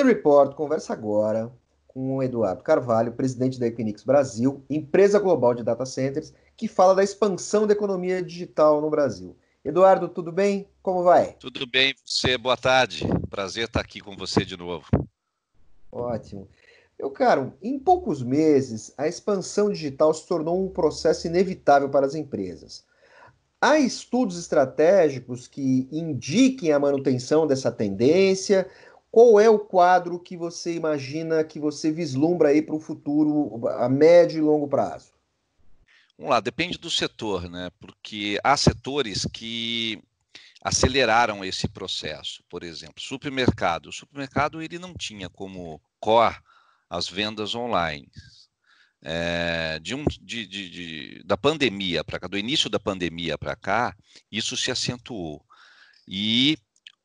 Weather Report conversa agora com o Eduardo Carvalho, presidente da Equinix Brasil, empresa global de data centers, que fala da expansão da economia digital no Brasil. Eduardo, tudo bem? Como vai? Tudo bem, você. Boa tarde. Prazer estar aqui com você de novo. Ótimo. Meu caro, em poucos meses, a expansão digital se tornou um processo inevitável para as empresas. Há estudos estratégicos que indiquem a manutenção dessa tendência qual é o quadro que você imagina, que você vislumbra aí para o futuro a médio e longo prazo? Vamos lá, depende do setor, né? Porque há setores que aceleraram esse processo. Por exemplo, supermercado. O supermercado ele não tinha como core as vendas online. É, de um, de, de, de, da pandemia para cá, do início da pandemia para cá, isso se acentuou. E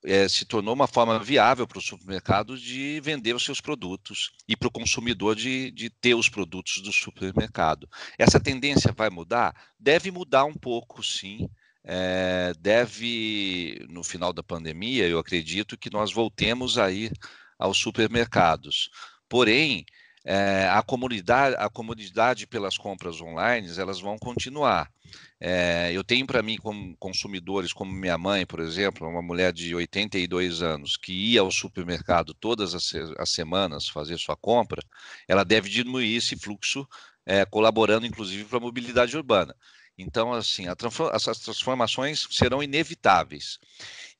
é, se tornou uma forma viável para os supermercados de vender os seus produtos e para o consumidor de, de ter os produtos do supermercado. Essa tendência vai mudar? Deve mudar um pouco, sim. É, deve, no final da pandemia, eu acredito que nós voltemos aí aos supermercados. Porém, é, a comunidade, a comodidade pelas compras online, elas vão continuar. É, eu tenho para mim como consumidores, como minha mãe, por exemplo, uma mulher de 82 anos que ia ao supermercado todas as, as semanas fazer sua compra, ela deve diminuir esse fluxo, é, colaborando inclusive para a mobilidade urbana. Então, assim, essas transformações serão inevitáveis.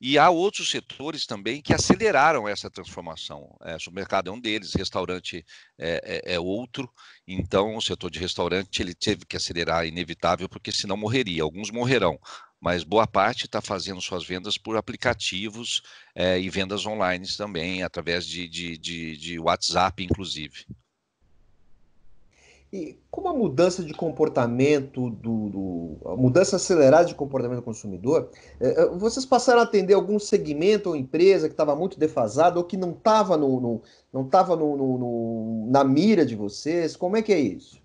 E há outros setores também que aceleraram essa transformação. É, supermercado é um deles, restaurante é, é, é, outro. Então, o setor de restaurante ele teve que acelerar, inevitável, porque senão morreria. Alguns morrerão, mas boa parte está fazendo suas vendas por aplicativos é, e vendas online também, através de, de, de, de WhatsApp, inclusive. E como a mudança de comportamento, do, do, a mudança acelerada de comportamento do consumidor, é, é, vocês passaram a atender algum segmento ou empresa que estava muito defasado ou que não estava no, no, não estava no, no, na mira de vocês? Como é que é isso?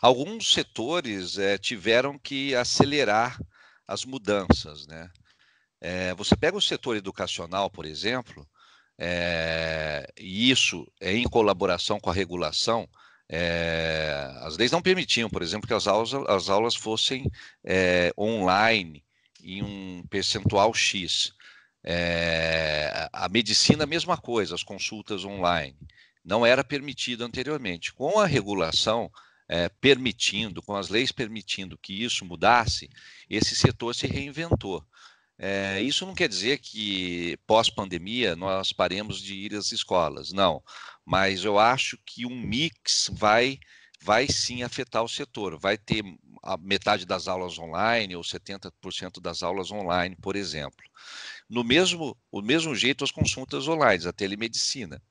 Alguns setores é, tiveram que acelerar as mudanças, né? É, você pega o setor educacional, por exemplo, é, e isso é em colaboração com a regulação, é, as leis não permitiam, por exemplo, que as aulas, as aulas fossem é, online em um percentual X. É, a medicina, a mesma coisa, as consultas online. Não era permitido anteriormente. Com a regulação permitindo, com as leis permitindo que isso mudasse, esse setor se reinventou. É, isso não quer dizer que pós-pandemia nós paremos de ir às escolas, não mas eu acho que um mix vai vai sim afetar o setor. Vai ter a metade das aulas online ou 70% das aulas online, por exemplo. No mesmo, o mesmo jeito as consultas online, a telemedicina.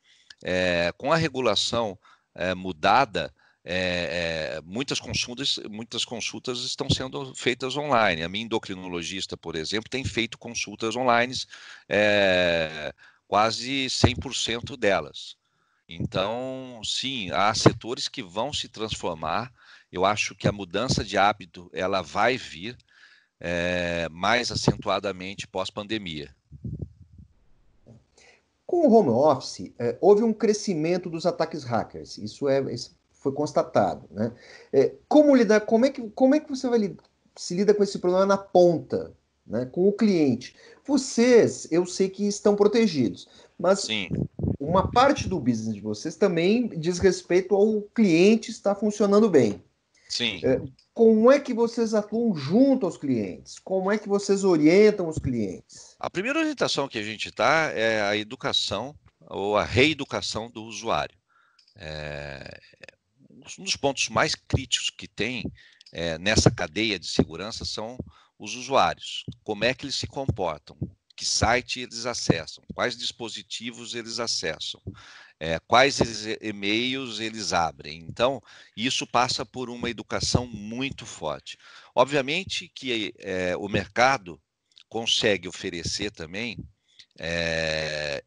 É, com a regulação é, mudada, é, é muitas, consultas, muitas consultas estão sendo feitas online. A minha endocrinologista, por exemplo, tem feito consultas online, é, quase 100% delas. Então, sim, há setores que vão se transformar. Eu acho que a mudança de hábito ela vai vir é, mais acentuadamente pós-pandemia. Com o home office, é, houve um crescimento dos ataques hackers. Isso é isso foi constatado, né? É, como lidar? Como é que como é que você vai se lida com esse problema na ponta? né, com o cliente. Vocês, eu sei que estão protegidos, mas Sim. uma parte do business de vocês também diz respeito ao cliente estar funcionando bem. Sim. É, como é que vocês atuam junto aos clientes? Como é que vocês orientam os clientes? A primeira orientação que a gente dá é a educação ou a reeducação do usuário. É, é um dos pontos mais críticos que tem é, nessa cadeia de segurança são os usuários, como é que eles se comportam, que site eles acessam, quais dispositivos eles acessam, é, quais e-mails eles abrem. Então, isso passa por uma educação muito forte. Obviamente que é, o mercado consegue oferecer também, é,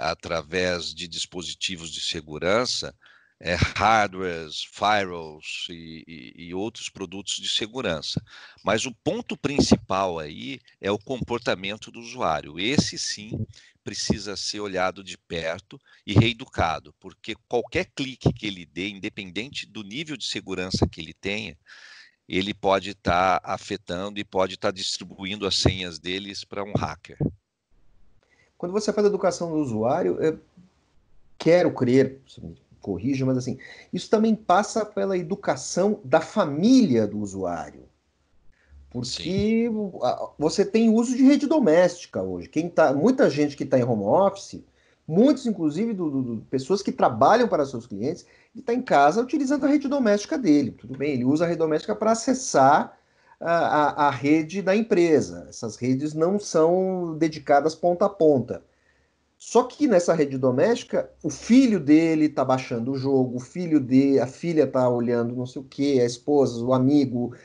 através de dispositivos de segurança, é, hardwares, firewalls e, e, e, outros produtos de segurança. Mas o ponto principal aí é o comportamento do usuário. Esse sim precisa ser olhado de perto e reeducado, porque qualquer clique que ele dê, independente do nível de segurança que ele tenha, ele pode estar tá afetando e pode estar tá distribuindo as senhas deles para um hacker. Quando você faz educação do usuário, eu quero crer, corrige mas assim, isso também passa pela educação da família do usuário. Porque Sim. você tem uso de rede doméstica hoje. Quem tá, muita gente que está em home office, muitos, inclusive, do, do, pessoas que trabalham para seus clientes, ele está em casa utilizando a rede doméstica dele. Tudo bem, ele usa a rede doméstica para acessar a, a rede da empresa. Essas redes não são dedicadas ponta a ponta só que nessa rede doméstica, o filho dele tá baixando o jogo, o filho de, a filha tá olhando não sei o que, a esposa, o amigo.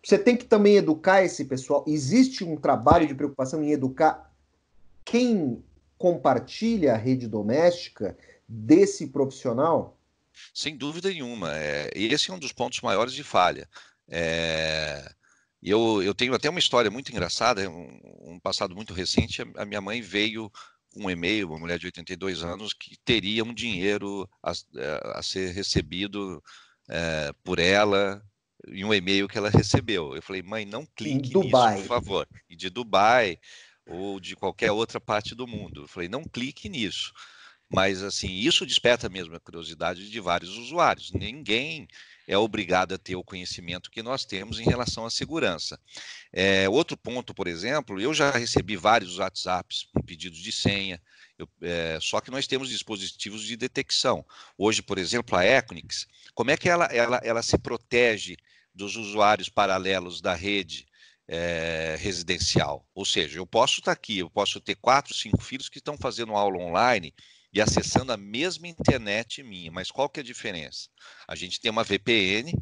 Você tem que também educar esse pessoal. Existe um trabalho de preocupação em educar quem compartilha a rede doméstica desse profissional? Sem dúvida nenhuma. É, esse é um dos pontos maiores de falha. É, eu, eu tenho até uma história muito engraçada, é um, um passado muito recente. A, a minha mãe veio um e-mail, uma mulher de 82 anos, que teria um dinheiro a, é, a ser recebido é, por ela em um e-mail que ela recebeu. Eu falei, mãe, não clique nisso, por favor. E de Dubai ou de qualquer outra parte do mundo. Eu falei, não clique nisso. Mas, assim, isso desperta mesmo a curiosidade de vários usuários. Ninguém é obrigado a ter o conhecimento que nós temos em relação à segurança. É, outro ponto, por exemplo, eu já recebi vários WhatsApps com pedidos de senha, eu, é, só que nós temos dispositivos de detecção. Hoje, por exemplo, a Equinix, como é que ela, ela, ela se protege dos usuários paralelos da rede? É, residencial. Ou seja, eu posso estar tá aqui, eu posso ter quatro, cinco filhos que estão fazendo aula online e acessando a mesma internet minha. Mas qual que é a diferença? A gente tem uma VPN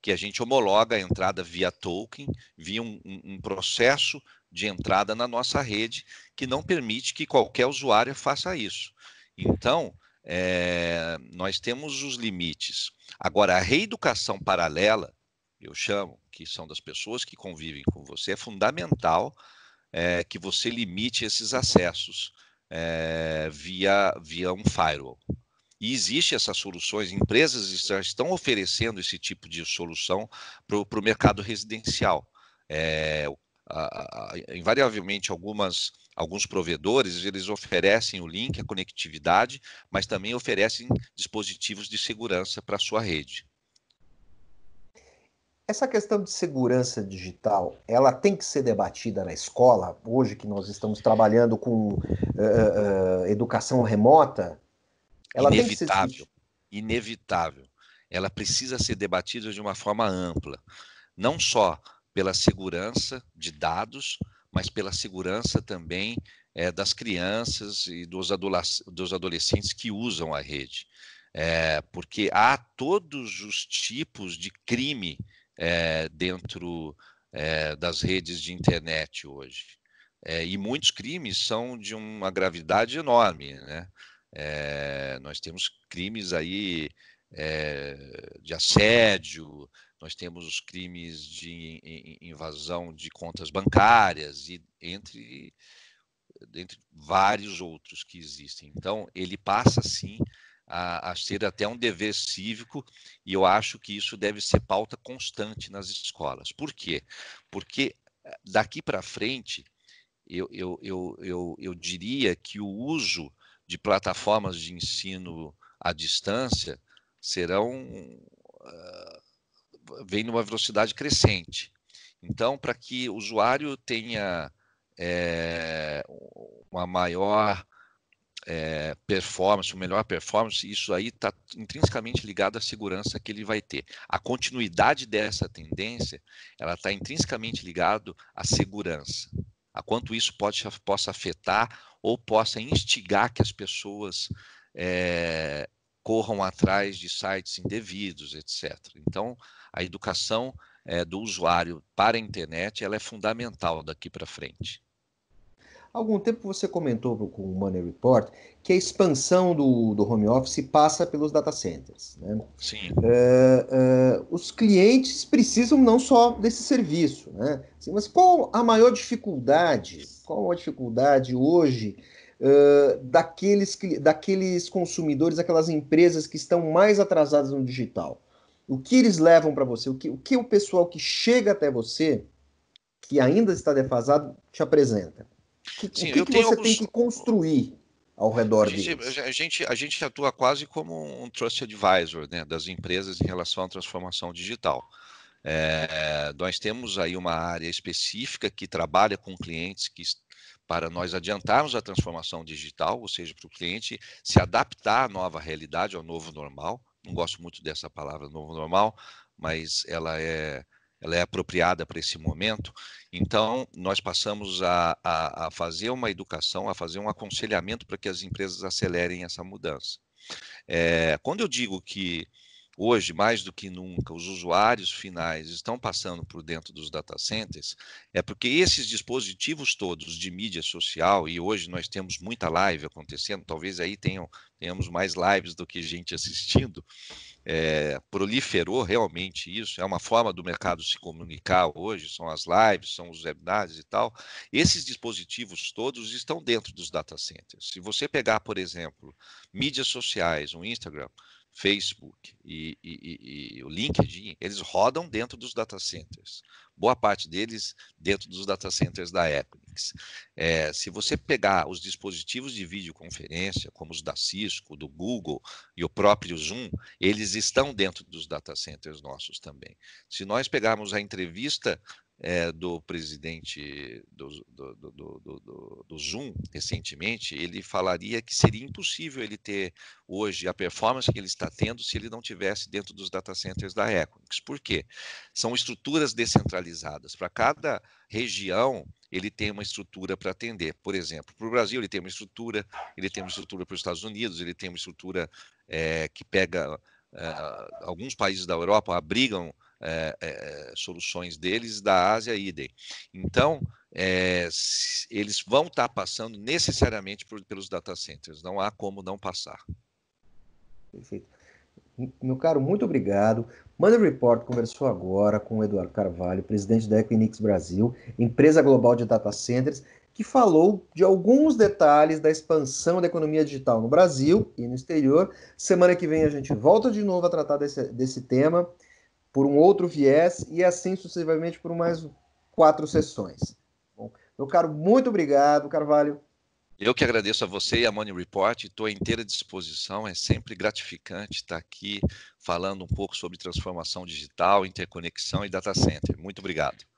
que a gente homologa a entrada via token, via um, um processo de entrada na nossa rede que não permite que qualquer usuário faça isso. Então, é, nós temos os limites. Agora, a reeducação paralela, eu chamo, que são das pessoas que convivem com você, é fundamental é, que você limite esses acessos é, via, via um firewall. E existe essas soluções, empresas estão oferecendo esse tipo de solução para o mercado residencial. É, invariavelmente, algumas, alguns provedores eles oferecem o link, a conectividade, mas também oferecem dispositivos de segurança para a sua rede. Essa questão de segurança digital, ela tem que ser debatida na escola, hoje que nós estamos trabalhando com uh, uh, educação remota? Ela inevitável, ser... inevitável. Ela precisa ser debatida de uma forma ampla, não só pela segurança de dados, mas pela segurança também é, das crianças e dos, adolesc dos, adolescentes que usam a rede. É, porque há todos os tipos de crime é, dentro é, das redes de internet hoje. É, e muitos crimes são de uma gravidade enorme. Né? nós temos crimes aí de assédio, nós temos os crimes de invasão de contas bancárias e entre, entre vários outros que existem. Então, ele passa sim a, a ser até um dever cívico, e eu acho que isso deve ser pauta constante nas escolas. Por quê? Porque eh, daqui para frente, eu, eu, eu, eu, eu diria que o uso de plataformas de ensino à distância serão. Uh, vem numa velocidade crescente. Então, para que o usuário tenha é, uma maior é, performance, melhor performance, isso aí está intrinsecamente ligado à segurança que ele vai ter. A continuidade dessa tendência, ela está intrinsecamente ligado à segurança. A quanto isso pode, possa afetar ou possa instigar que as pessoas é, corram atrás de sites indevidos, etc. Então, a educação é, do usuário para a internet ela é fundamental daqui para frente algum tempo você comentou com o Money Report que a expansão do, do home office passa pelos data centers. Né? Sim. Uh, uh, os clientes precisam não só desse serviço, né? Assim, mas qual a maior dificuldade? Qual a dificuldade hoje Uh, daqueles, daqueles consumidores, aquelas empresas que estão mais atrasadas no digital? O que eles levam para você? O que, o que o pessoal que chega até você, que ainda está defasado, te apresenta? Que, Sim, o que, que você alguns... tem que construir ao redor a gente, A gente, a gente atua quase como um trust advisor né, das empresas em relação à transformação digital. É, nós temos aí uma área específica que trabalha com clientes que para nós adiantarmos a transformação digital, ou seja, para o cliente se adaptar à nova realidade, ao novo normal. Não gosto muito dessa palavra novo normal, mas ela é ela é apropriada para esse momento. Então, nós passamos a, a, a fazer uma educação, a fazer um aconselhamento para que as empresas acelerem essa mudança. É, quando eu digo que hoje, mais do que nunca, os usuários finais estão passando por dentro dos data centers, é porque esses dispositivos todos de mídia social, e hoje nós temos muita live acontecendo, talvez aí tenham, tenhamos mais lives do que gente assistindo, é, proliferou realmente isso, é uma forma do mercado se comunicar hoje, são as lives, são os webinars e tal. Esses dispositivos todos estão dentro dos data centers. Se você pegar, por exemplo, mídias sociais, o um Instagram, Facebook e, e, e, o LinkedIn, eles rodam dentro dos data centers. Boa parte deles dentro dos data centers da Equinix. É, se você pegar os dispositivos de videoconferência, como os da Cisco, do Google e o próprio Zoom, eles estão dentro dos data centers nossos também. Se nós pegarmos a entrevista é, do presidente do, do, do, do, Zoom recentemente, ele falaria que seria impossível ele ter hoje a performance que ele está tendo se ele não tivesse dentro dos data centers da Equinix. Por quê? São estruturas descentralizadas. Para cada região, ele tem uma estrutura para atender. Por exemplo, para o Brasil, ele tem uma estrutura, ele tem uma estrutura para os Estados Unidos, ele tem uma estrutura é, que pega. É, alguns países da Europa abrigam é, é, soluções deles da Ásia idem. Então, é, eles vão estar tá passando necessariamente por, pelos data centers, não há como não passar. Perfeito. Meu caro, muito obrigado. Manda Report conversou agora com o Eduardo Carvalho, presidente da Equinix Brasil, empresa global de data centers, que falou de alguns detalhes da expansão da economia digital no Brasil e no exterior. Semana que vem a gente volta de novo a tratar desse, desse tema por um outro viés e assim sucessivamente por mais quatro sessões. Bom, meu caro, muito obrigado, Carvalho. Eu que agradeço a você e a Money Report, estou à inteira disposição, é sempre gratificante estar aqui falando um pouco sobre transformação digital, interconexão e data center. Muito obrigado.